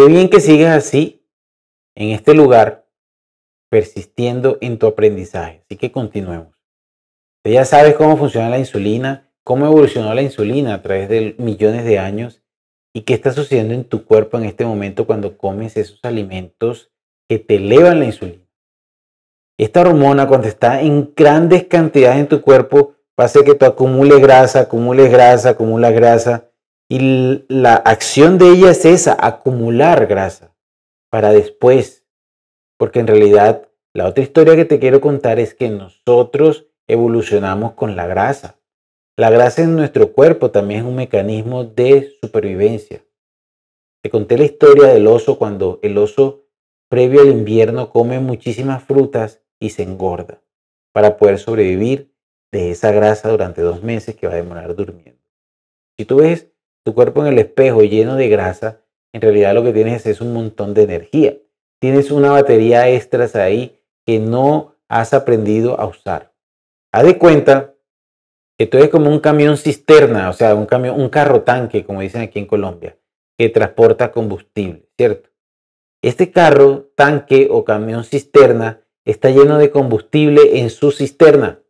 Qué bien que sigues así en este lugar, persistiendo en tu aprendizaje. Así que continuemos. ya sabes cómo funciona la insulina, cómo evolucionó la insulina a través de millones de años y qué está sucediendo en tu cuerpo en este momento cuando comes esos alimentos que te elevan la insulina. Esta hormona cuando está en grandes cantidades en tu cuerpo va que tú acumules grasa, acumules grasa, acumulas grasa y la acción de ella es esa, acumular grasa para después. Porque en realidad la otra historia que te quiero contar es que nosotros evolucionamos con la grasa. La grasa en nuestro cuerpo también es un mecanismo de supervivencia. Te conté la historia del oso cuando el oso previo al invierno come muchísimas frutas y se engorda para poder sobrevivir de esa grasa durante dos meses que va a demorar durmiendo. Si tú ves tu cuerpo en el espejo lleno de grasa, en realidad lo que tienes es un montón de energía. Tienes una batería extras ahí que no has aprendido a usar. Haz de cuenta que tú eres como un camión cisterna, o sea, un, un carro tanque, como dicen aquí en Colombia, que transporta combustible, ¿cierto? Este carro tanque o camión cisterna está lleno de combustible en su cisterna,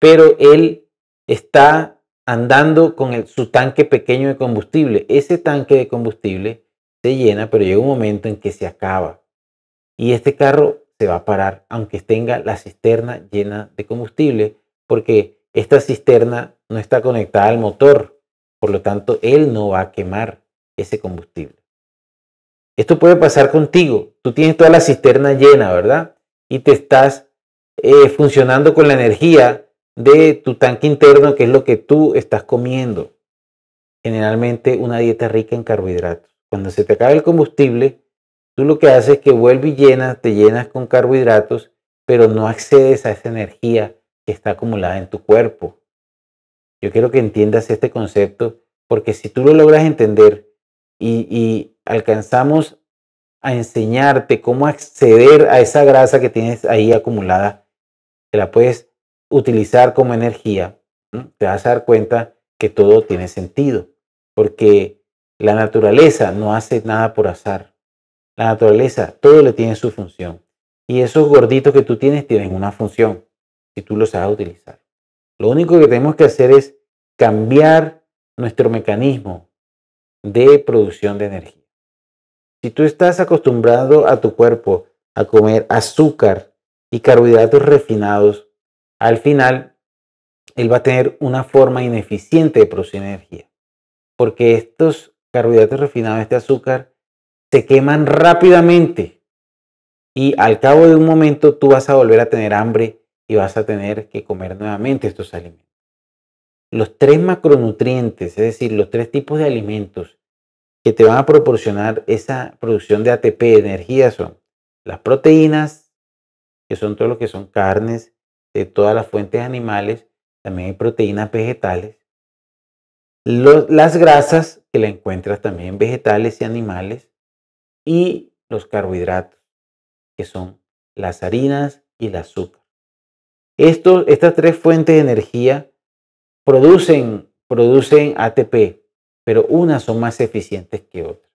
pero él está andando con su tanque pequeño de combustible. Ese tanque de combustible se llena, pero llega un momento en que se acaba. Y este carro se va a parar, aunque tenga la cisterna llena de combustible, porque esta cisterna no está conectada al motor. Por lo tanto, él no va a quemar ese combustible. Esto puede pasar contigo. Tú tienes toda la cisterna llena, ¿verdad? Y te estás eh, funcionando con la energía de tu tanque interno, que es lo que tú estás comiendo. Generalmente una dieta rica en carbohidratos. Cuando se te acaba el combustible, tú lo que haces es que vuelves y llenas, te llenas con carbohidratos, pero no accedes a esa energía que está acumulada en tu cuerpo. Yo quiero que entiendas este concepto porque si tú lo logras entender y, y alcanzamos a enseñarte cómo acceder a esa grasa que tienes ahí acumulada, te la puedes utilizar como energía, te vas a dar cuenta que todo tiene sentido, porque la naturaleza no hace nada por azar. La naturaleza, todo le tiene su función. Y esos gorditos que tú tienes tienen una función, si tú los sabes utilizar. Lo único que tenemos que hacer es cambiar nuestro mecanismo de producción de energía. Si tú estás acostumbrado a tu cuerpo a comer azúcar y carbohidratos refinados, al final él va a tener una forma ineficiente de producir energía. Porque estos carbohidratos refinados, este azúcar, se queman rápidamente. Y al cabo de un momento tú vas a volver a tener hambre y vas a tener que comer nuevamente estos alimentos. Los tres macronutrientes, es decir, los tres tipos de alimentos que te van a proporcionar esa producción de ATP, de energía, son las proteínas, que son todo lo que son carnes, de todas las fuentes animales, también hay proteínas vegetales. las grasas, que la encuentras también en vegetales y animales, y los carbohidratos, que son las harinas y el azúcar. estas tres fuentes de energía producen, producen ATP, pero unas son más eficientes que otras.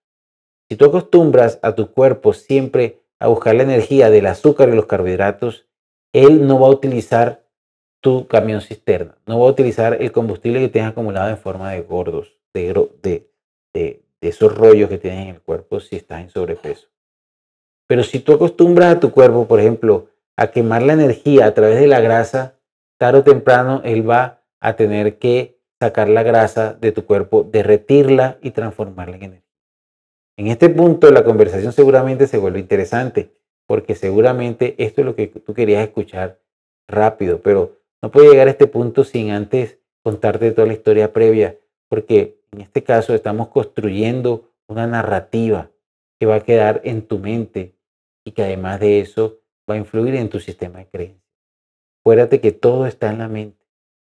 Si tú acostumbras a tu cuerpo siempre a buscar la energía del azúcar y los carbohidratos él no va a utilizar tu camión cisterna, no va a utilizar el combustible que tienes acumulado en forma de gordos, de, de, esos rollos que tienes en el cuerpo si estás en sobrepeso. Pero si tú acostumbras a tu cuerpo, por ejemplo, a quemar la energía a través de la grasa, tarde o temprano él va a tener que sacar la grasa de tu cuerpo, derretirla y transformarla en energía. En este punto la conversación seguramente se vuelve interesante porque seguramente esto es lo que tú querías escuchar rápido, pero no puedo llegar a este punto sin antes contarte toda la historia previa, porque en este caso estamos construyendo una narrativa que va a quedar en tu mente y que además de eso va a influir en tu sistema de creencias. Acuérdate que todo está en la mente.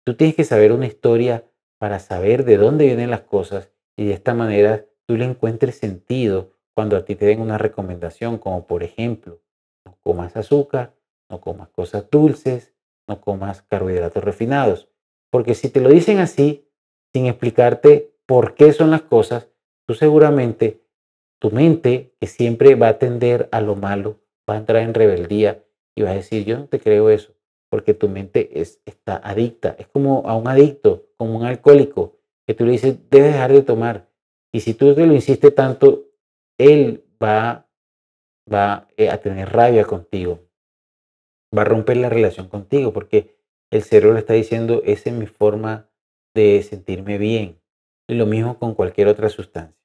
Tú tienes que saber una historia para saber de dónde vienen las cosas y de esta manera tú le encuentres sentido cuando a ti te den una recomendación, como por ejemplo, no comas azúcar, no comas cosas dulces, no comas carbohidratos refinados. Porque si te lo dicen así, sin explicarte por qué son las cosas, tú seguramente, tu mente, que siempre va a tender a lo malo, va a entrar en rebeldía y va a decir, yo no te creo eso, porque tu mente es, está adicta. Es como a un adicto, como un alcohólico, que tú le dices, debes dejar de tomar. Y si tú te lo insiste tanto, él va, va eh, a tener rabia contigo, va a romper la relación contigo, porque el cerebro le está diciendo, esa es mi forma de sentirme bien. lo mismo con cualquier otra sustancia.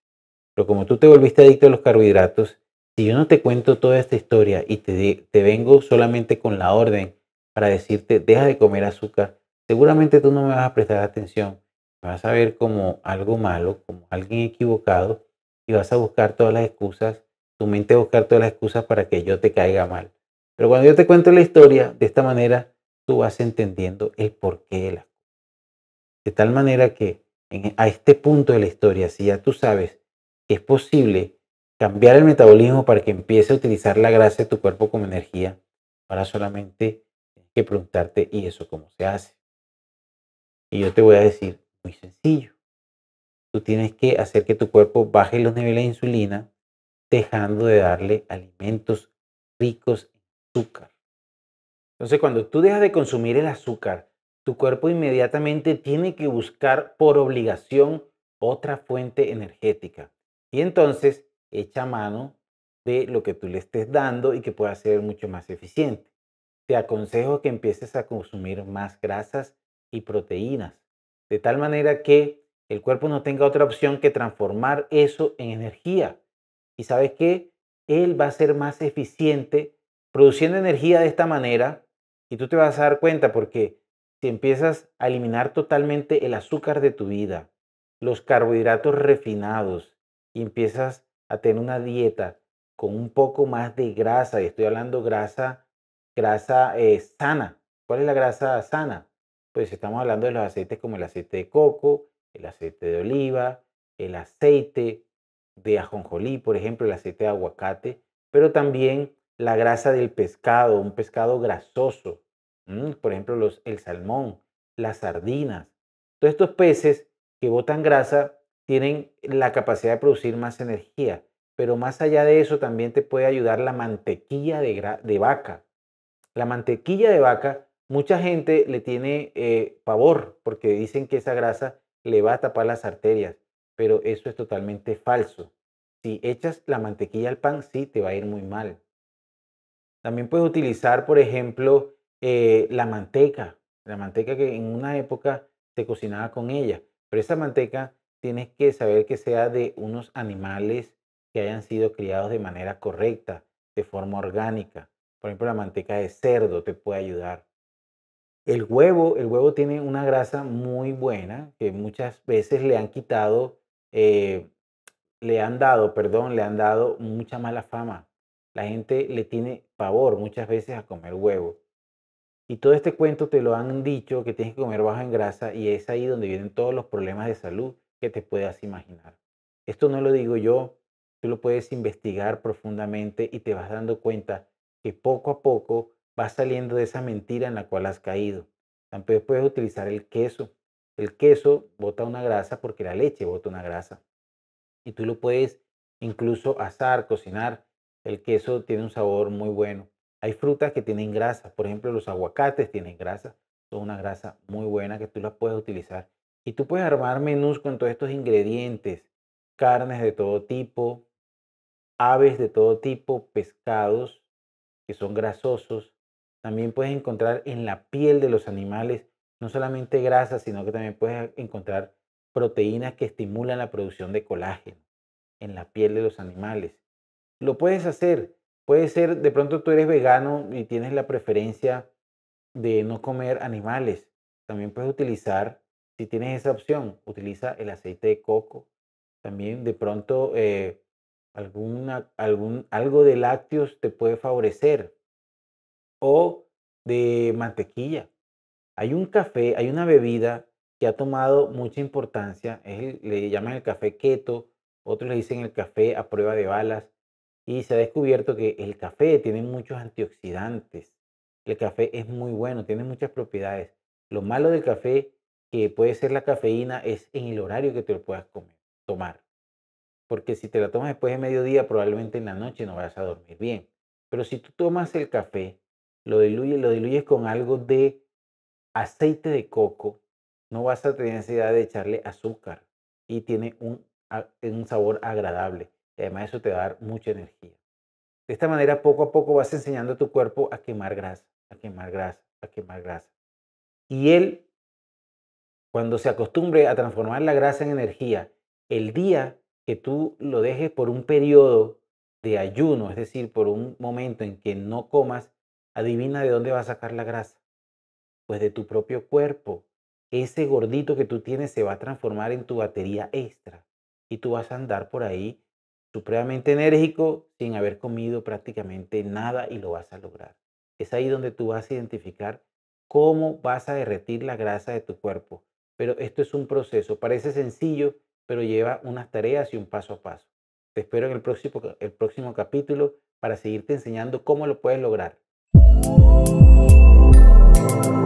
Pero como tú te volviste adicto a los carbohidratos, si yo no te cuento toda esta historia y te, te vengo solamente con la orden para decirte, deja de comer azúcar, seguramente tú no me vas a prestar atención. Me vas a ver como algo malo, como alguien equivocado y vas a buscar todas las excusas, tu mente a buscar todas las excusas para que yo te caiga mal. Pero cuando yo te cuento la historia de esta manera, tú vas entendiendo el porqué de la. De tal manera que a este punto de la historia, si ya tú sabes que es posible cambiar el metabolismo para que empiece a utilizar la grasa de tu cuerpo como energía, ahora solamente que preguntarte, ¿y eso cómo se hace? Y yo te voy a decir, muy sencillo tú tienes que hacer que tu cuerpo baje los niveles de insulina dejando de darle alimentos ricos en azúcar. Entonces, cuando tú dejas de consumir el azúcar, tu cuerpo inmediatamente tiene que buscar por obligación otra fuente energética. Y entonces echa mano de lo que tú le estés dando y que pueda ser mucho más eficiente. Te aconsejo que empieces a consumir más grasas y proteínas, de tal manera que el cuerpo no tenga otra opción que transformar eso en energía. Y sabes que él va a ser más eficiente produciendo energía de esta manera y tú te vas a dar cuenta porque si empiezas a eliminar totalmente el azúcar de tu vida, los carbohidratos refinados y empiezas a tener una dieta con un poco más de grasa, y estoy hablando grasa, grasa eh, sana. ¿Cuál es la grasa sana? Pues estamos hablando de los aceites como el aceite de coco, el aceite de oliva, el aceite de ajonjolí, por ejemplo, el aceite de aguacate, pero también la grasa del pescado, un pescado grasoso, mm, por ejemplo, el salmón, las sardinas. Todos estos peces que botan grasa tienen la capacidad de producir más energía, pero más allá de eso también te puede ayudar la mantequilla de, vaca. La mantequilla de vaca, mucha gente le tiene eh, pavor porque dicen que esa grasa le va a tapar las arterias, pero eso es totalmente falso. Si echas la mantequilla al pan, sí te va a ir muy mal. También puedes utilizar, por ejemplo, eh, la manteca, la manteca que en una época se cocinaba con ella, pero esa manteca tienes que saber que sea de unos animales que hayan sido criados de manera correcta, de forma orgánica. Por ejemplo, la manteca de cerdo te puede ayudar. El huevo, el huevo tiene una grasa muy buena que muchas veces le han quitado, eh, le han dado, perdón, le han dado mucha mala fama. La gente le tiene pavor muchas veces a comer huevo. Y todo este cuento te lo han dicho que tienes que comer bajo en grasa y es ahí donde vienen todos los problemas de salud que te puedas imaginar. Esto no lo digo yo, tú lo puedes investigar profundamente y te vas dando cuenta que poco a poco vas saliendo de esa mentira en la cual has caído. También puedes utilizar el queso. El queso bota una grasa porque la leche bota una grasa. Y tú lo puedes incluso asar, cocinar. El queso tiene un sabor muy bueno. Hay frutas que tienen grasa. Por ejemplo, los aguacates tienen grasa. Son una grasa muy buena que tú la puedes utilizar. Y tú puedes armar menús con todos estos ingredientes. Carnes de todo tipo, aves de todo tipo, pescados que son grasosos, también puedes encontrar en la piel de los animales no solamente grasas, sino que también puedes encontrar proteínas que estimulan la producción de colágeno en la piel de los animales. Lo puedes hacer. Puede ser, de pronto tú eres vegano y tienes la preferencia de no comer animales. También puedes utilizar, si tienes esa opción, utiliza el aceite de coco. También de pronto eh, alguna, algún, algo de lácteos te puede favorecer o de mantequilla. Hay un café, hay una bebida que ha tomado mucha importancia, le llaman el café keto, otros le dicen el café a prueba de balas, y se ha descubierto que el café tiene muchos antioxidantes. El café es muy bueno, tiene muchas propiedades. Lo malo del café, que puede ser la cafeína, es en el horario que te lo puedas comer, tomar. Porque si te la tomas después de mediodía, probablemente en la noche no vas a dormir bien. Pero si tú tomas el café lo diluyes, lo diluyes con algo de aceite de coco, no vas a tener necesidad de echarle azúcar y tiene un, un sabor agradable. además eso te va a dar mucha energía. De esta manera, poco a poco vas enseñando a tu cuerpo a quemar grasa, a quemar grasa, a quemar grasa. Y él, cuando se acostumbre a transformar la grasa en energía, el día que tú lo dejes por un periodo de ayuno, es decir, por un momento en que no comas, Adivina de dónde va a sacar la grasa. Pues de tu propio cuerpo. Ese gordito que tú tienes se va a transformar en tu batería extra. Y tú vas a andar por ahí supremamente enérgico sin haber comido prácticamente nada y lo vas a lograr. Es ahí donde tú vas a identificar cómo vas a derretir la grasa de tu cuerpo. Pero esto es un proceso. Parece sencillo, pero lleva unas tareas y un paso a paso. Te espero en el próximo, el próximo capítulo para seguirte enseñando cómo lo puedes lograr. thank you